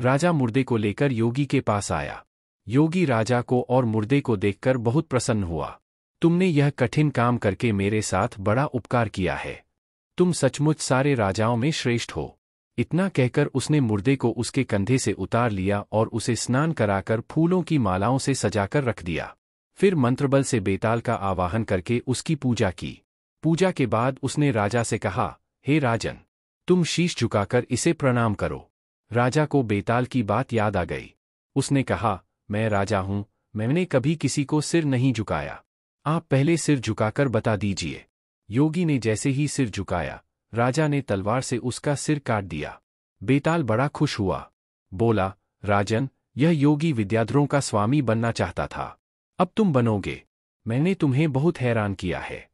राजा मुर्दे को लेकर योगी के पास आया योगी राजा को और मुर्दे को देखकर बहुत प्रसन्न हुआ तुमने यह कठिन काम करके मेरे साथ बड़ा उपकार किया है तुम सचमुच सारे राजाओं में श्रेष्ठ हो इतना कहकर उसने मुर्दे को उसके कंधे से उतार लिया और उसे स्नान कराकर फूलों की मालाओं से सजाकर रख दिया फिर मंत्रबल से बेताल का आवाहन करके उसकी पूजा की पूजा के बाद उसने राजा से कहा हे राजन तुम शीश झुकाकर इसे प्रणाम करो राजा को बेताल की बात याद आ गई उसने कहा मैं राजा हूं मैंने कभी किसी को सिर नहीं झुकाया आप पहले सिर झुकाकर बता दीजिए योगी ने जैसे ही सिर झुकाया राजा ने तलवार से उसका सिर काट दिया बेताल बड़ा खुश हुआ बोला राजन यह योगी विद्याधरों का स्वामी बनना चाहता था अब तुम बनोगे मैंने तुम्हें बहुत हैरान किया है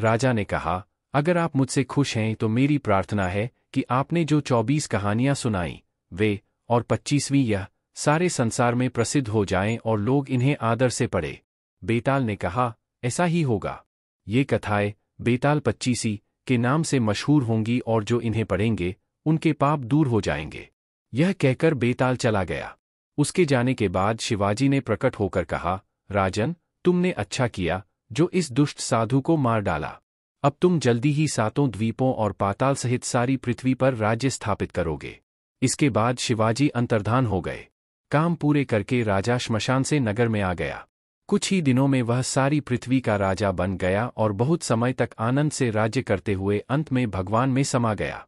राजा ने कहा अगर आप मुझसे खुश हैं तो मेरी प्रार्थना है कि आपने जो चौबीस कहानियां सुनाई वे और पच्चीसवीं यह सारे संसार में प्रसिद्ध हो जाएं और लोग इन्हें आदर से पढ़े बेताल ने कहा ऐसा ही होगा ये कथाएं बेताल पच्चीसी के नाम से मशहूर होंगी और जो इन्हें पढ़ेंगे उनके पाप दूर हो जाएंगे यह कहकर बेताल चला गया उसके जाने के बाद शिवाजी ने प्रकट होकर कहा राजन तुमने अच्छा किया जो इस दुष्ट साधु को मार डाला अब तुम जल्दी ही सातों द्वीपों और पाताल सहित सारी पृथ्वी पर राज्य स्थापित करोगे इसके बाद शिवाजी अंतर्धान हो गए काम पूरे करके राजा श्मशान से नगर में आ गया कुछ ही दिनों में वह सारी पृथ्वी का राजा बन गया और बहुत समय तक आनंद से राज्य करते हुए अंत में भगवान में समा गया